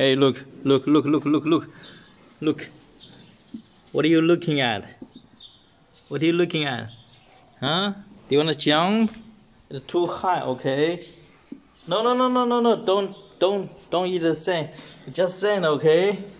Hey, look, look, look, look, look, look, look. What are you looking at? What are you looking at? Huh? Do you want to jump? It's too high, okay? No, no, no, no, no, no. Don't, don't, don't eat the sand. Just sand, okay?